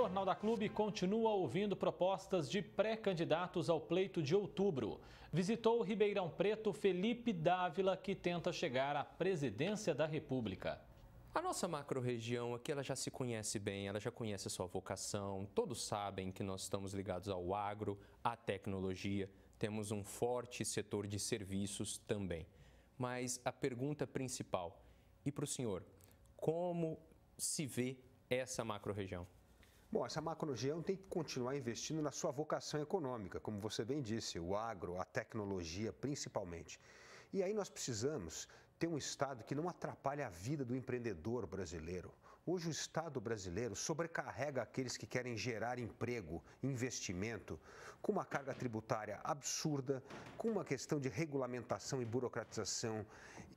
O Jornal da Clube continua ouvindo propostas de pré-candidatos ao pleito de outubro. Visitou o Ribeirão Preto Felipe Dávila, que tenta chegar à presidência da República. A nossa macro-região aqui ela já se conhece bem, ela já conhece a sua vocação, todos sabem que nós estamos ligados ao agro, à tecnologia, temos um forte setor de serviços também. Mas a pergunta principal, e para o senhor, como se vê essa macro-região? Bom, essa macro-região tem que continuar investindo na sua vocação econômica, como você bem disse, o agro, a tecnologia principalmente. E aí nós precisamos ter um Estado que não atrapalhe a vida do empreendedor brasileiro. Hoje, o Estado brasileiro sobrecarrega aqueles que querem gerar emprego, investimento, com uma carga tributária absurda, com uma questão de regulamentação e burocratização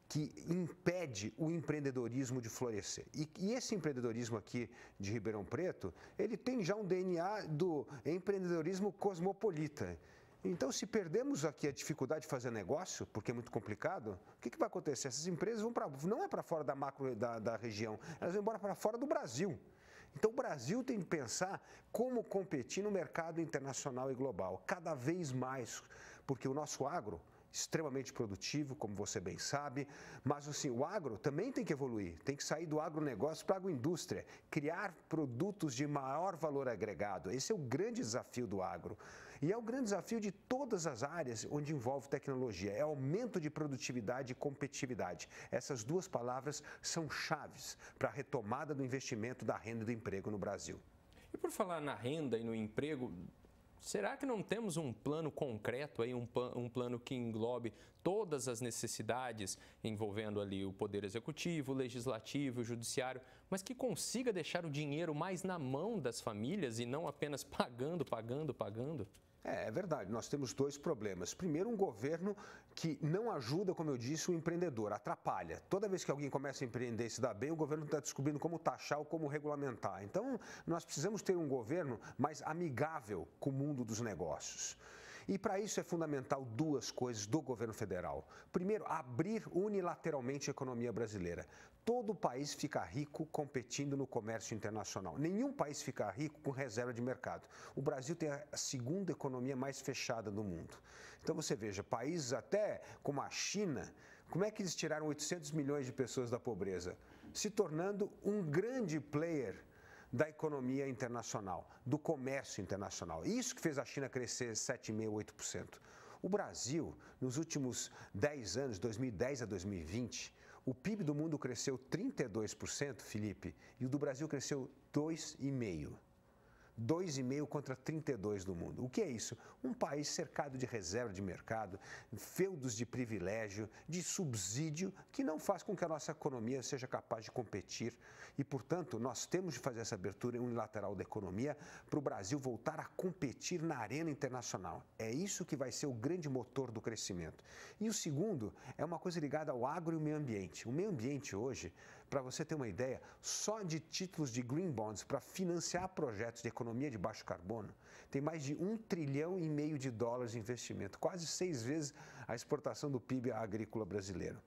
que impede o empreendedorismo de florescer. E, e esse empreendedorismo aqui de Ribeirão Preto, ele tem já um DNA do empreendedorismo cosmopolita. Então, se perdemos aqui a dificuldade de fazer negócio, porque é muito complicado, o que, que vai acontecer? Essas empresas vão para não é para fora da macro da, da região, elas vão embora para fora do Brasil. Então, o Brasil tem que pensar como competir no mercado internacional e global, cada vez mais, porque o nosso agro extremamente produtivo, como você bem sabe, mas assim, o agro também tem que evoluir, tem que sair do agronegócio para a agroindústria, criar produtos de maior valor agregado. Esse é o grande desafio do agro. E é o grande desafio de todas as áreas onde envolve tecnologia, é aumento de produtividade e competitividade. Essas duas palavras são chaves para a retomada do investimento da renda e do emprego no Brasil. E por falar na renda e no emprego, Será que não temos um plano concreto aí, um, um plano que englobe todas as necessidades envolvendo ali o poder executivo, o legislativo, o judiciário, mas que consiga deixar o dinheiro mais na mão das famílias e não apenas pagando, pagando, pagando? É, é verdade, nós temos dois problemas. Primeiro, um governo que não ajuda, como eu disse, o empreendedor, atrapalha. Toda vez que alguém começa a empreender e se dá bem, o governo está descobrindo como taxar ou como regulamentar. Então, nós precisamos ter um governo mais amigável com o mundo dos negócios. E para isso é fundamental duas coisas do governo federal. Primeiro, abrir unilateralmente a economia brasileira. Todo o país fica rico competindo no comércio internacional. Nenhum país fica rico com reserva de mercado. O Brasil tem a segunda economia mais fechada do mundo. Então você veja, países até como a China, como é que eles tiraram 800 milhões de pessoas da pobreza? Se tornando um grande player da economia internacional, do comércio internacional. Isso que fez a China crescer 7,5%, 8%. O Brasil, nos últimos 10 anos, 2010 a 2020, o PIB do mundo cresceu 32%, Felipe, e o do Brasil cresceu 2,5%. 2,5 contra 32 do mundo. O que é isso? Um país cercado de reserva de mercado, feudos de privilégio, de subsídio, que não faz com que a nossa economia seja capaz de competir. E, portanto, nós temos de fazer essa abertura unilateral da economia para o Brasil voltar a competir na arena internacional. É isso que vai ser o grande motor do crescimento. E o segundo é uma coisa ligada ao agro e ao meio ambiente. O meio ambiente hoje para você ter uma ideia, só de títulos de green bonds para financiar projetos de economia de baixo carbono, tem mais de um trilhão e meio de dólares de investimento, quase seis vezes a exportação do PIB agrícola brasileiro.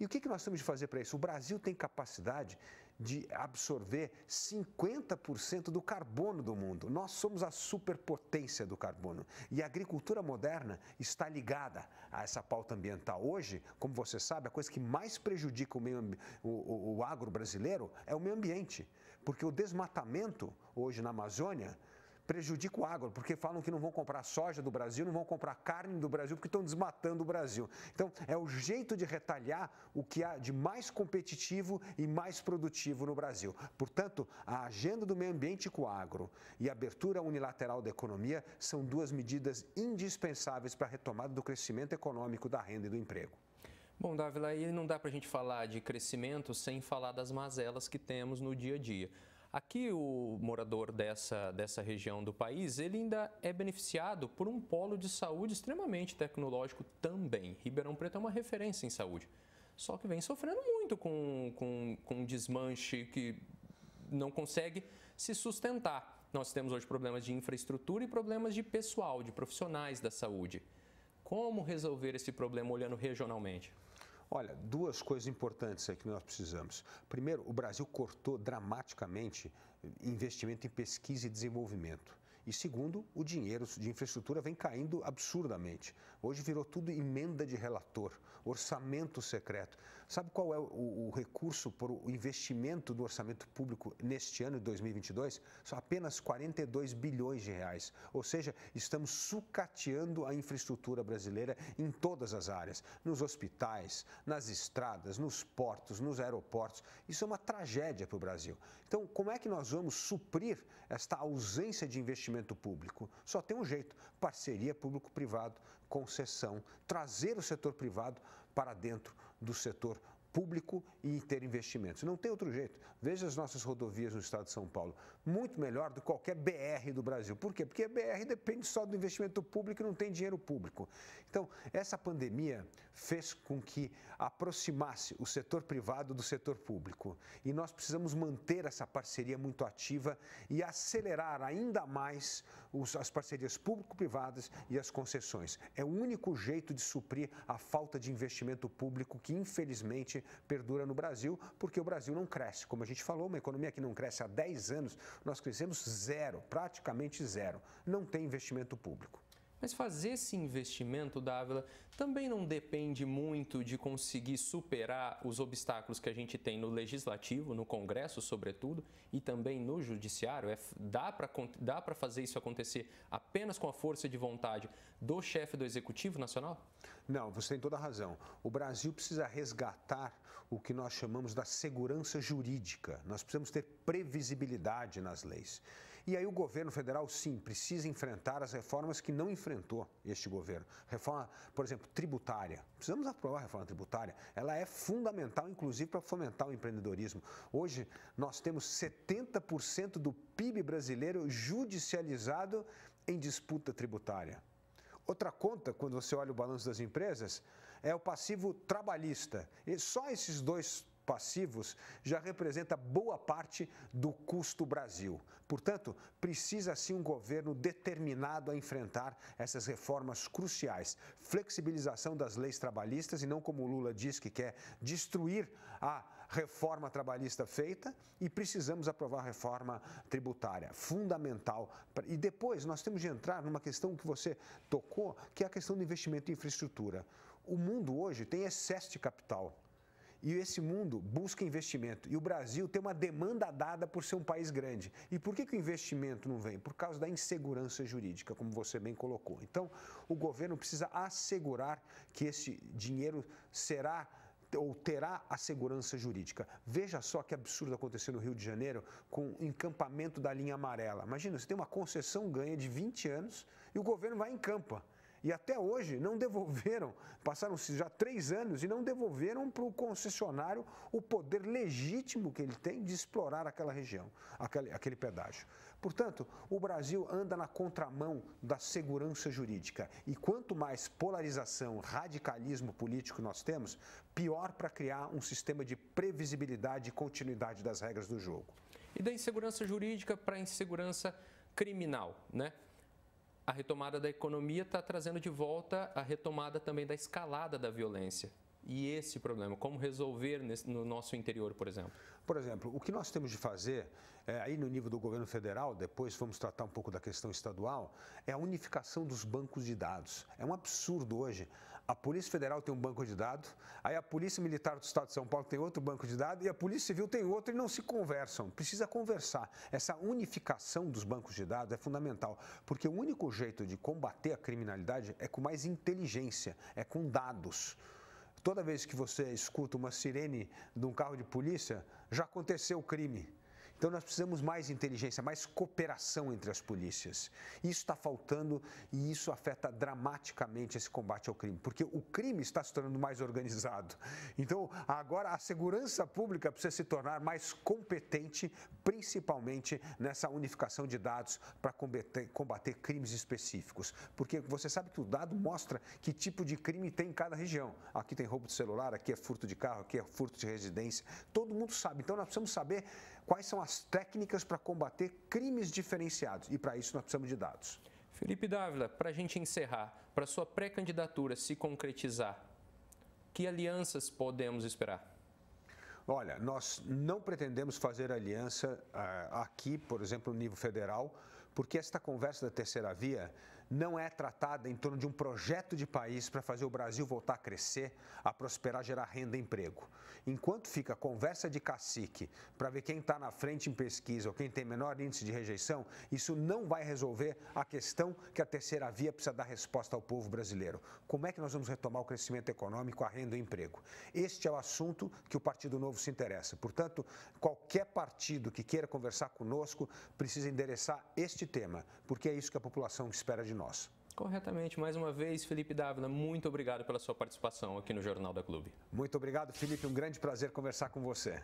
E o que, que nós temos de fazer para isso? O Brasil tem capacidade de absorver 50% do carbono do mundo. Nós somos a superpotência do carbono. E a agricultura moderna está ligada a essa pauta ambiental. Hoje, como você sabe, a coisa que mais prejudica o, meio, o, o, o agro brasileiro é o meio ambiente. Porque o desmatamento, hoje na Amazônia, prejudica o agro, porque falam que não vão comprar soja do Brasil, não vão comprar carne do Brasil, porque estão desmatando o Brasil. Então, é o jeito de retalhar o que há de mais competitivo e mais produtivo no Brasil. Portanto, a agenda do meio ambiente com o agro e a abertura unilateral da economia são duas medidas indispensáveis para a retomada do crescimento econômico, da renda e do emprego. Bom, Dávila, aí não dá para a gente falar de crescimento sem falar das mazelas que temos no dia a dia. Aqui o morador dessa, dessa região do país, ele ainda é beneficiado por um polo de saúde extremamente tecnológico também. Ribeirão Preto é uma referência em saúde. Só que vem sofrendo muito com, com, com desmanche que não consegue se sustentar. Nós temos hoje problemas de infraestrutura e problemas de pessoal, de profissionais da saúde. Como resolver esse problema olhando regionalmente? Olha, duas coisas importantes que nós precisamos. Primeiro, o Brasil cortou dramaticamente investimento em pesquisa e desenvolvimento. E segundo, o dinheiro de infraestrutura vem caindo absurdamente. Hoje virou tudo emenda de relator, orçamento secreto. Sabe qual é o, o recurso para o investimento do orçamento público neste ano de 2022? São apenas 42 bilhões de reais. Ou seja, estamos sucateando a infraestrutura brasileira em todas as áreas, nos hospitais, nas estradas, nos portos, nos aeroportos. Isso é uma tragédia para o Brasil. Então, como é que nós vamos suprir esta ausência de investimento público? Só tem um jeito: parceria público-privado, concessão, trazer o setor privado para dentro do setor público e ter investimentos. Não tem outro jeito. Veja as nossas rodovias no estado de São Paulo. Muito melhor do que qualquer BR do Brasil. Por quê? Porque a BR depende só do investimento público e não tem dinheiro público. Então, essa pandemia fez com que aproximasse o setor privado do setor público. E nós precisamos manter essa parceria muito ativa e acelerar ainda mais as parcerias público-privadas e as concessões. É o único jeito de suprir a falta de investimento público que, infelizmente, perdura no Brasil, porque o Brasil não cresce. Como a gente falou, uma economia que não cresce há 10 anos, nós crescemos zero, praticamente zero. Não tem investimento público. Mas fazer esse investimento, Dávila, também não depende muito de conseguir superar os obstáculos que a gente tem no legislativo, no Congresso, sobretudo, e também no judiciário. É, dá para fazer isso acontecer apenas com a força de vontade do chefe do Executivo Nacional? Não, você tem toda a razão. O Brasil precisa resgatar o que nós chamamos da segurança jurídica. Nós precisamos ter previsibilidade nas leis. E aí o governo federal, sim, precisa enfrentar as reformas que não enfrentou este governo. Reforma, por exemplo, tributária. Precisamos aprovar a reforma tributária. Ela é fundamental, inclusive, para fomentar o empreendedorismo. Hoje, nós temos 70% do PIB brasileiro judicializado em disputa tributária. Outra conta, quando você olha o balanço das empresas, é o passivo trabalhista. E só esses dois passivos já representa boa parte do custo Brasil. Portanto, precisa sim um governo determinado a enfrentar essas reformas cruciais. Flexibilização das leis trabalhistas e não como o Lula diz que quer destruir a reforma trabalhista feita e precisamos aprovar a reforma tributária, fundamental. E depois nós temos de entrar numa questão que você tocou, que é a questão do investimento em infraestrutura. O mundo hoje tem excesso de capital. E esse mundo busca investimento. E o Brasil tem uma demanda dada por ser um país grande. E por que, que o investimento não vem? Por causa da insegurança jurídica, como você bem colocou. Então, o governo precisa assegurar que esse dinheiro será ou terá a segurança jurídica. Veja só que absurdo aconteceu no Rio de Janeiro com o encampamento da linha amarela. Imagina, você tem uma concessão ganha de 20 anos e o governo vai em campa e até hoje não devolveram, passaram-se já três anos e não devolveram para o concessionário o poder legítimo que ele tem de explorar aquela região, aquele, aquele pedágio. Portanto, o Brasil anda na contramão da segurança jurídica e quanto mais polarização, radicalismo político nós temos, pior para criar um sistema de previsibilidade e continuidade das regras do jogo. E da insegurança jurídica para a insegurança criminal, né? a retomada da economia está trazendo de volta a retomada também da escalada da violência. E esse problema, como resolver nesse, no nosso interior, por exemplo? Por exemplo, o que nós temos de fazer, é, aí no nível do governo federal, depois vamos tratar um pouco da questão estadual, é a unificação dos bancos de dados. É um absurdo hoje a Polícia Federal tem um banco de dados, aí a Polícia Militar do Estado de São Paulo tem outro banco de dados e a Polícia Civil tem outro e não se conversam. Precisa conversar. Essa unificação dos bancos de dados é fundamental, porque o único jeito de combater a criminalidade é com mais inteligência, é com dados. Toda vez que você escuta uma sirene de um carro de polícia, já aconteceu o crime. Então nós precisamos mais inteligência, mais cooperação entre as polícias. Isso está faltando e isso afeta dramaticamente esse combate ao crime, porque o crime está se tornando mais organizado. Então agora a segurança pública precisa se tornar mais competente, principalmente nessa unificação de dados para combater, combater crimes específicos, porque você sabe que o dado mostra que tipo de crime tem em cada região. Aqui tem roubo de celular, aqui é furto de carro, aqui é furto de residência. Todo mundo sabe. Então nós precisamos saber quais são as as técnicas para combater crimes diferenciados. E para isso nós precisamos de dados. Felipe Dávila, para a gente encerrar, para sua pré-candidatura se concretizar, que alianças podemos esperar? Olha, nós não pretendemos fazer aliança uh, aqui, por exemplo, no nível federal, porque esta conversa da terceira via não é tratada em torno de um projeto de país para fazer o Brasil voltar a crescer, a prosperar, gerar renda e emprego. Enquanto fica conversa de cacique para ver quem está na frente em pesquisa ou quem tem menor índice de rejeição, isso não vai resolver a questão que a terceira via precisa dar resposta ao povo brasileiro. Como é que nós vamos retomar o crescimento econômico, a renda e o emprego? Este é o assunto que o Partido Novo se interessa. Portanto, qualquer partido que queira conversar conosco precisa endereçar este tema, porque é isso que a população espera de nós nós. Corretamente. Mais uma vez, Felipe Dávila, muito obrigado pela sua participação aqui no Jornal da Clube. Muito obrigado, Felipe. Um grande prazer conversar com você.